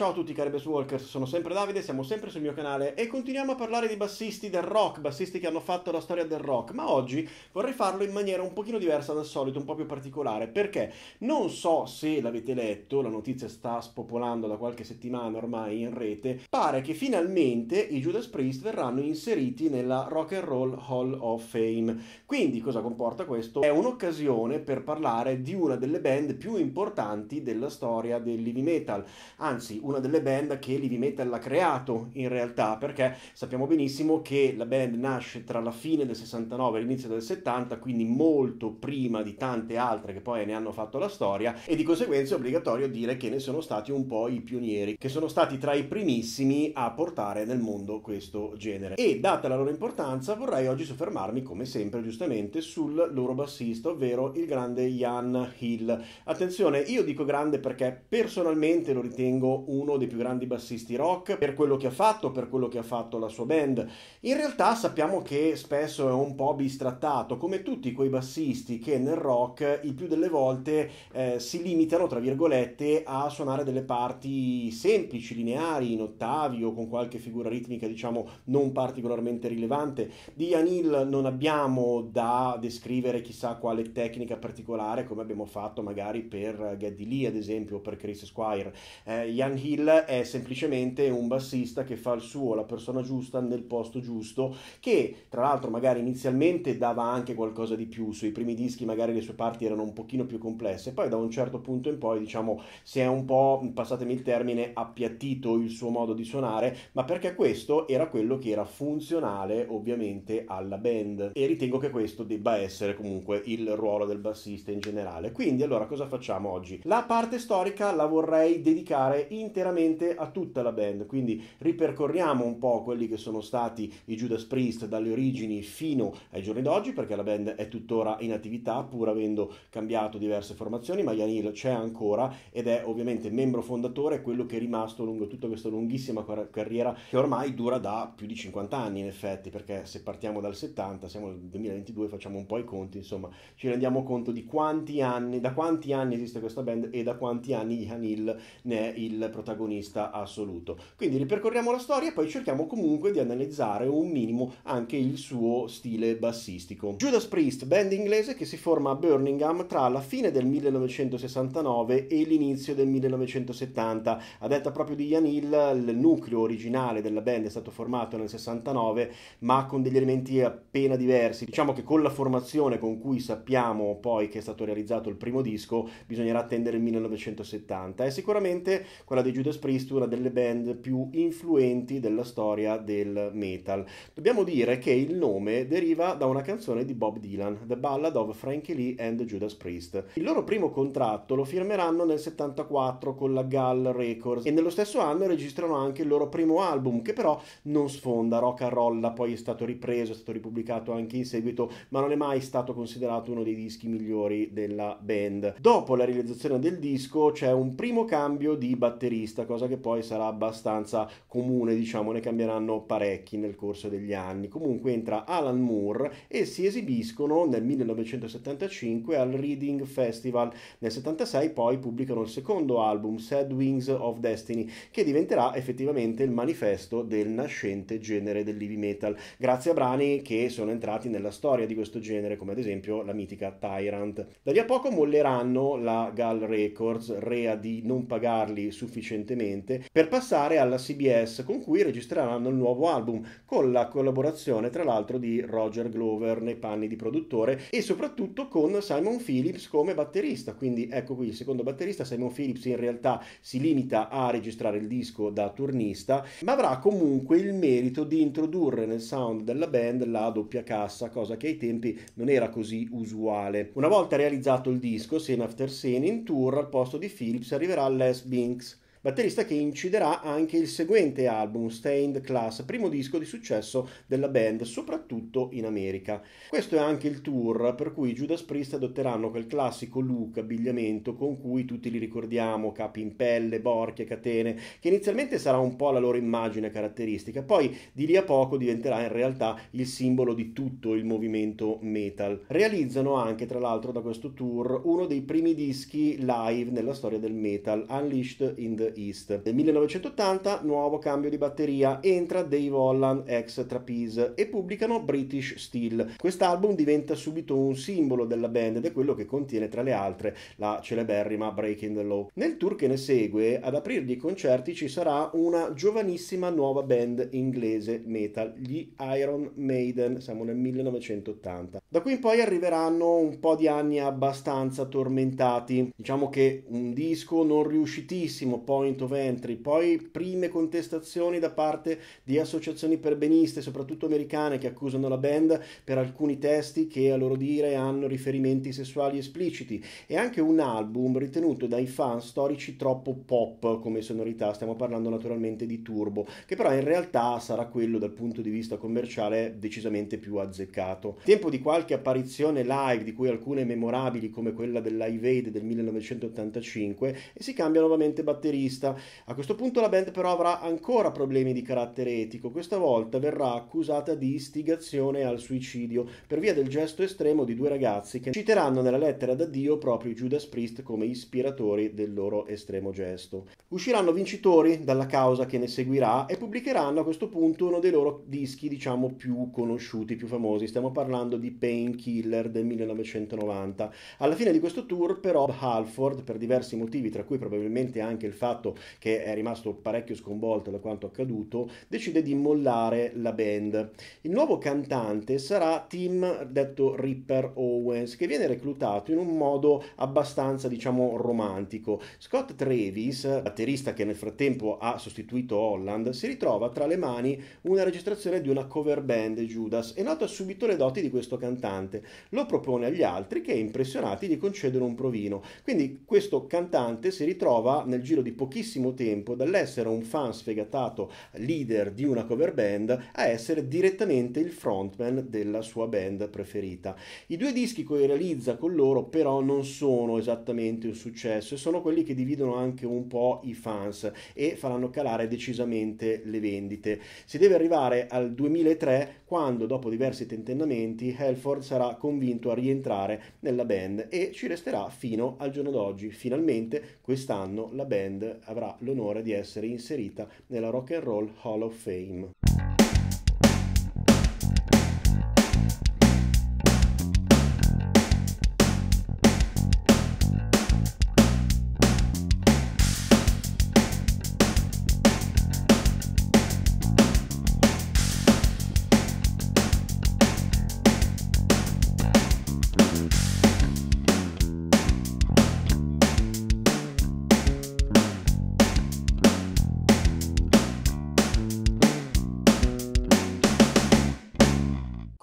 ciao a tutti cari Best Walkers, sono sempre Davide, siamo sempre sul mio canale e continuiamo a parlare di bassisti del rock, bassisti che hanno fatto la storia del rock, ma oggi vorrei farlo in maniera un pochino diversa dal solito, un po' più particolare, perché non so se l'avete letto, la notizia sta spopolando da qualche settimana ormai in rete, pare che finalmente i Judas Priest verranno inseriti nella Rock and Roll Hall of Fame. Quindi cosa comporta questo? È un'occasione per parlare di una delle band più importanti della storia del heavy metal, anzi una delle band che l'heavy metal ha creato in realtà, perché sappiamo benissimo che la band nasce tra la fine del 69 e l'inizio del 70, quindi molto prima di tante altre che poi ne hanno fatto la storia e di conseguenza è obbligatorio dire che ne sono stati un po' i pionieri, che sono stati tra i primissimi a portare nel mondo questo genere. E data la loro importanza vorrei oggi soffermarmi come sempre giustamente sul loro bassista, ovvero il grande Jan Hill. Attenzione, io dico grande perché personalmente lo ritengo un uno dei più grandi bassisti rock per quello che ha fatto, per quello che ha fatto la sua band. In realtà sappiamo che spesso è un po' bistrattato, come tutti quei bassisti che nel rock il più delle volte eh, si limitano, tra virgolette, a suonare delle parti semplici, lineari, in ottavi o con qualche figura ritmica, diciamo, non particolarmente rilevante. Di Anil non abbiamo da descrivere chissà quale tecnica particolare, come abbiamo fatto magari per Geddy Lee, ad esempio, o per Chris Squire. Eh, Jan Hill Hill è semplicemente un bassista che fa il suo, la persona giusta nel posto giusto, che tra l'altro magari inizialmente dava anche qualcosa di più, sui primi dischi magari le sue parti erano un pochino più complesse, poi da un certo punto in poi diciamo si è un po', passatemi il termine, appiattito il suo modo di suonare, ma perché questo era quello che era funzionale ovviamente alla band e ritengo che questo debba essere comunque il ruolo del bassista in generale. Quindi allora cosa facciamo oggi? La parte storica la vorrei dedicare interamente interamente a tutta la band, quindi ripercorriamo un po' quelli che sono stati i Judas Priest dalle origini fino ai giorni d'oggi, perché la band è tuttora in attività, pur avendo cambiato diverse formazioni, ma Yanil c'è ancora ed è ovviamente membro fondatore, quello che è rimasto lungo tutta questa lunghissima carriera che ormai dura da più di 50 anni in effetti, perché se partiamo dal 70, siamo nel 2022, facciamo un po' i conti, insomma, ci rendiamo conto di quanti anni, da quanti anni esiste questa band e da quanti anni Yanil ne è il protagonista protagonista assoluto. Quindi ripercorriamo la storia e poi cerchiamo comunque di analizzare un minimo anche il suo stile bassistico. Judas Priest, band inglese che si forma a Birmingham tra la fine del 1969 e l'inizio del 1970. A detta proprio di Ian Hill, il nucleo originale della band è stato formato nel 69, ma con degli elementi appena diversi. Diciamo che con la formazione con cui sappiamo poi che è stato realizzato il primo disco, bisognerà attendere il 1970. È sicuramente quella di Judas Judas Priest, una delle band più influenti della storia del metal. Dobbiamo dire che il nome deriva da una canzone di Bob Dylan, The Ballad of Frankie Lee and Judas Priest. Il loro primo contratto lo firmeranno nel 74 con la Gull Records e nello stesso anno registrano anche il loro primo album, che però non sfonda, rock and roll, poi è stato ripreso, è stato ripubblicato anche in seguito, ma non è mai stato considerato uno dei dischi migliori della band. Dopo la realizzazione del disco c'è un primo cambio di batterista vista, cosa che poi sarà abbastanza comune, diciamo, ne cambieranno parecchi nel corso degli anni. Comunque entra Alan Moore e si esibiscono nel 1975 al Reading Festival. Nel 76 poi pubblicano il secondo album, Sad Wings of Destiny, che diventerà effettivamente il manifesto del nascente genere dell'heavy metal, grazie a brani che sono entrati nella storia di questo genere, come ad esempio la mitica Tyrant. Da lì a poco molleranno la Gal Records, rea di non pagarli sufficientemente recentemente, per passare alla CBS con cui registreranno il nuovo album, con la collaborazione tra l'altro di Roger Glover nei panni di produttore e soprattutto con Simon Phillips come batterista. Quindi ecco qui il secondo batterista, Simon Phillips in realtà si limita a registrare il disco da turnista, ma avrà comunque il merito di introdurre nel sound della band la doppia cassa, cosa che ai tempi non era così usuale. Una volta realizzato il disco, Sen After Sen in tour al posto di Phillips arriverà Les Binks batterista che inciderà anche il seguente album, Stained Class, primo disco di successo della band, soprattutto in America. Questo è anche il tour per cui Judas Priest adotteranno quel classico look, abbigliamento con cui tutti li ricordiamo, capi in pelle, borchie, catene, che inizialmente sarà un po' la loro immagine caratteristica, poi di lì a poco diventerà in realtà il simbolo di tutto il movimento metal. Realizzano anche, tra l'altro, da questo tour uno dei primi dischi live nella storia del metal, Unleashed in the East. Nel 1980 nuovo cambio di batteria, entra Dave Holland ex Trapeze e pubblicano British Steel. Quest'album diventa subito un simbolo della band ed è quello che contiene tra le altre la celeberrima Breaking the Law. Nel tour che ne segue, ad aprirgli i concerti ci sarà una giovanissima nuova band inglese metal, gli Iron Maiden, siamo nel 1980. Da qui in poi arriveranno un po' di anni abbastanza tormentati, diciamo che un disco non riuscitissimo, poi point of entry, poi prime contestazioni da parte di associazioni perbeniste, soprattutto americane, che accusano la band per alcuni testi che a loro dire hanno riferimenti sessuali espliciti e anche un album ritenuto dai fan storici troppo pop come sonorità, stiamo parlando naturalmente di Turbo, che però in realtà sarà quello dal punto di vista commerciale decisamente più azzeccato. Tempo di qualche apparizione live, di cui alcune memorabili come quella dell'Ive Aid del 1985, e si cambia nuovamente batterista vista. A questo punto la band però avrà ancora problemi di carattere etico, questa volta verrà accusata di istigazione al suicidio per via del gesto estremo di due ragazzi che citeranno nella lettera d'addio proprio Judas Priest come ispiratori del loro estremo gesto. Usciranno vincitori dalla causa che ne seguirà e pubblicheranno a questo punto uno dei loro dischi diciamo più conosciuti, più famosi, stiamo parlando di Painkiller del 1990. Alla fine di questo tour però Halford per diversi motivi tra cui probabilmente anche il fatto fatto che è rimasto parecchio sconvolto da quanto accaduto, decide di mollare la band. Il nuovo cantante sarà Tim, detto Ripper Owens, che viene reclutato in un modo abbastanza, diciamo, romantico. Scott Travis, batterista che nel frattempo ha sostituito Holland, si ritrova tra le mani una registrazione di una cover band Judas e nota subito le doti di questo cantante. Lo propone agli altri che, impressionati, gli concedono un provino. Quindi questo cantante si ritrova nel giro di pochi pochissimo tempo dall'essere un fan sfegatato leader di una cover band a essere direttamente il frontman della sua band preferita. I due dischi che realizza con loro però non sono esattamente un successo e sono quelli che dividono anche un po' i fans e faranno calare decisamente le vendite. Si deve arrivare al 2003 quando dopo diversi tentennamenti Helford sarà convinto a rientrare nella band e ci resterà fino al giorno d'oggi. Finalmente quest'anno la band avrà l'onore di essere inserita nella Rock and Roll Hall of Fame.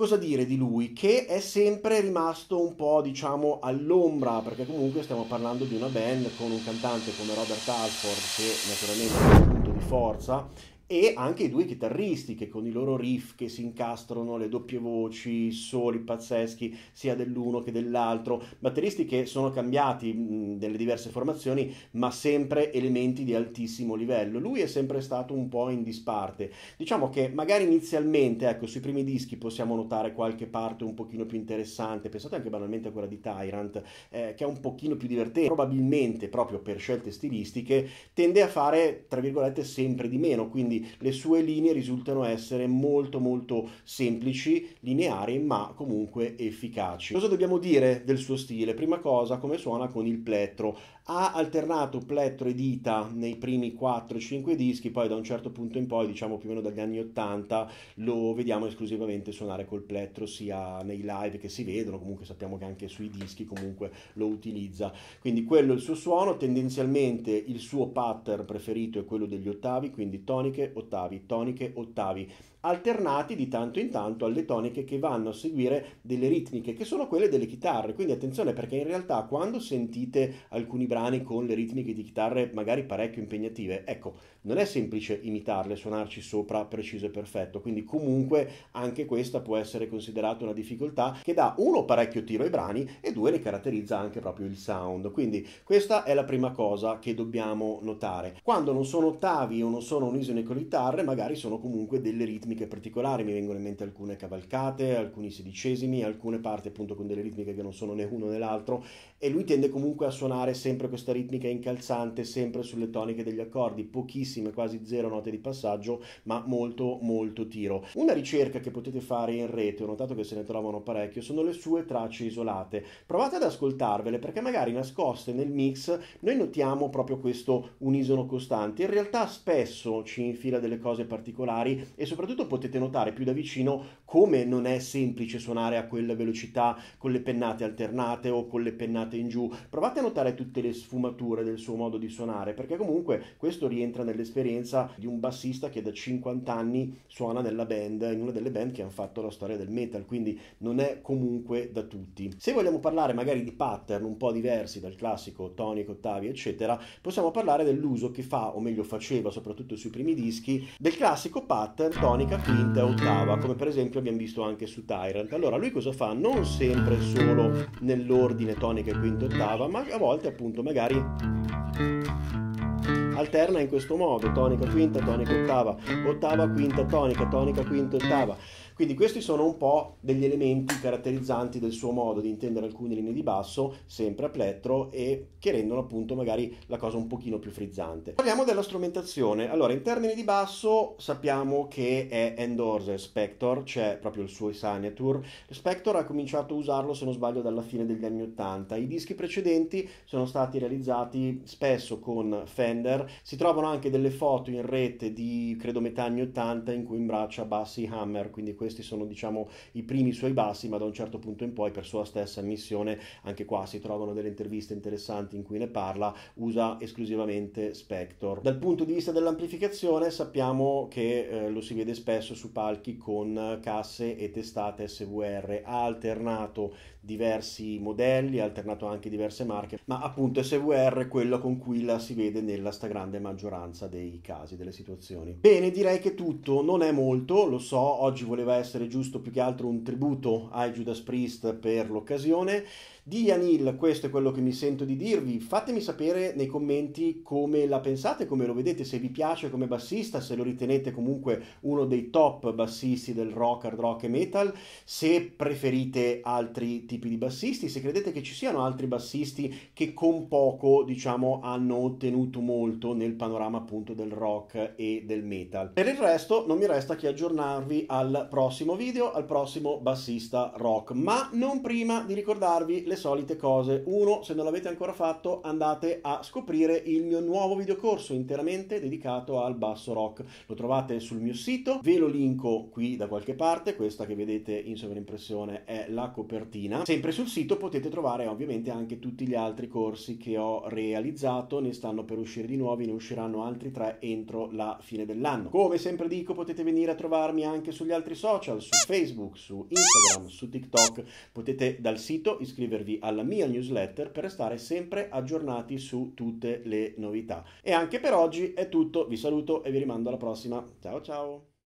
cosa dire di lui? Che è sempre rimasto un po', diciamo, all'ombra, perché comunque stiamo parlando di una band con un cantante come Robert Alford, che naturalmente è un punto di forza, e anche i due chitarristi che con i loro riff che si incastrano, le doppie voci, i soli pazzeschi sia dell'uno che dell'altro, batteristi che sono cambiati nelle diverse formazioni ma sempre elementi di altissimo livello. Lui è sempre stato un po' in disparte. Diciamo che magari inizialmente, ecco, sui primi dischi possiamo notare qualche parte un pochino più interessante, pensate anche banalmente a quella di Tyrant, eh, che è un pochino più divertente, probabilmente proprio per scelte stilistiche, tende a fare, tra virgolette, sempre di meno, quindi quindi le sue linee risultano essere molto molto semplici, lineari, ma comunque efficaci. Cosa dobbiamo dire del suo stile? Prima cosa, come suona con il plettro. Ha alternato plettro e dita nei primi 4-5 dischi, poi da un certo punto in poi, diciamo più o meno dagli anni 80, lo vediamo esclusivamente suonare col plettro sia nei live che si vedono, comunque sappiamo che anche sui dischi comunque lo utilizza. Quindi quello è il suo suono, tendenzialmente il suo pattern preferito è quello degli ottavi, quindi toniche ottavi, toniche, ottavi alternati di tanto in tanto alle toniche che vanno a seguire delle ritmiche che sono quelle delle chitarre. Quindi attenzione perché in realtà quando sentite alcuni brani con le ritmiche di chitarre magari parecchio impegnative, ecco, non è semplice imitarle, suonarci sopra preciso e perfetto. Quindi comunque anche questa può essere considerata una difficoltà che dà uno parecchio tiro ai brani e due ne caratterizza anche proprio il sound. Quindi questa è la prima cosa che dobbiamo notare. Quando non sono ottavi o non sono unisone con le chitarre, magari sono comunque delle ritmiche ritmiche particolari, mi vengono in mente alcune cavalcate, alcuni sedicesimi, alcune parti appunto con delle ritmiche che non sono né uno né l'altro e lui tende comunque a suonare sempre questa ritmica incalzante, sempre sulle toniche degli accordi, pochissime, quasi zero note di passaggio, ma molto molto tiro. Una ricerca che potete fare in rete, ho notato che se ne trovano parecchio, sono le sue tracce isolate. Provate ad ascoltarvele perché magari nascoste nel mix noi notiamo proprio questo unisono costante. In realtà spesso ci infila delle cose particolari e soprattutto potete notare più da vicino come non è semplice suonare a quella velocità con le pennate alternate o con le pennate in giù. Provate a notare tutte le sfumature del suo modo di suonare, perché comunque questo rientra nell'esperienza di un bassista che da 50 anni suona nella band, in una delle band che hanno fatto la storia del metal, quindi non è comunque da tutti. Se vogliamo parlare magari di pattern un po' diversi dal classico tonico, Ottavia, eccetera, possiamo parlare dell'uso che fa, o meglio faceva soprattutto sui primi dischi, del classico pattern tonico armonica quinta e ottava, come per esempio abbiamo visto anche su Tyrant. Allora lui cosa fa? Non sempre solo nell'ordine tonica quinta e ottava, ma a volte appunto magari alterna in questo modo, tonica quinta, tonica ottava, ottava quinta tonica, tonica quinta ottava. Quindi questi sono un po' degli elementi caratterizzanti del suo modo di intendere alcune linee di basso, sempre a plettro, e che rendono appunto magari la cosa un pochino più frizzante. Parliamo della strumentazione. Allora, in termini di basso sappiamo che è Endorse Spector, c'è proprio il suo Isaniatur. Spector ha cominciato a usarlo, se non sbaglio, dalla fine degli anni 80. I dischi precedenti sono stati realizzati spesso con Fender. Si trovano anche delle foto in rete di, credo, metà anni 80 in cui imbraccia bassi Hammer, quindi questo questi sono diciamo i primi suoi bassi, ma da un certo punto in poi per sua stessa missione, anche qua si trovano delle interviste interessanti in cui ne parla, usa esclusivamente Spector. Dal punto di vista dell'amplificazione sappiamo che eh, lo si vede spesso su palchi con casse e testate SVR, ha alternato diversi modelli, ha alternato anche diverse marche, ma appunto SVR è quello con cui la si vede nella stragrande maggioranza dei casi, delle situazioni. Bene, direi che tutto, non è molto, lo so, oggi voleva essere giusto più che altro un tributo ai Judas Priest per l'occasione. Di Anil, questo è quello che mi sento di dirvi. Fatemi sapere nei commenti come la pensate, come lo vedete, se vi piace come bassista, se lo ritenete comunque uno dei top bassisti del rock, hard rock e metal, se preferite altri tipi di bassisti, se credete che ci siano altri bassisti che con poco, diciamo, hanno ottenuto molto nel panorama appunto del rock e del metal. Per il resto non mi resta che aggiornarvi al prossimo video, al prossimo bassista rock, ma non prima di ricordarvi le solite cose. Uno, se non l'avete ancora fatto, andate a scoprire il mio nuovo videocorso interamente dedicato al basso rock. Lo trovate sul mio sito, ve lo linko qui da qualche parte, questa che vedete in sovraimpressione è la copertina. Sempre sul sito potete trovare ovviamente anche tutti gli altri corsi che ho realizzato, ne stanno per uscire di nuovi, ne usciranno altri tre entro la fine dell'anno. Come sempre dico, potete venire a trovarmi anche sugli altri social, su Facebook, su Instagram, su TikTok. Potete dal sito iscrivervi iscrivervi alla mia newsletter per restare sempre aggiornati su tutte le novità. E anche per oggi è tutto, vi saluto e vi rimando alla prossima. Ciao ciao!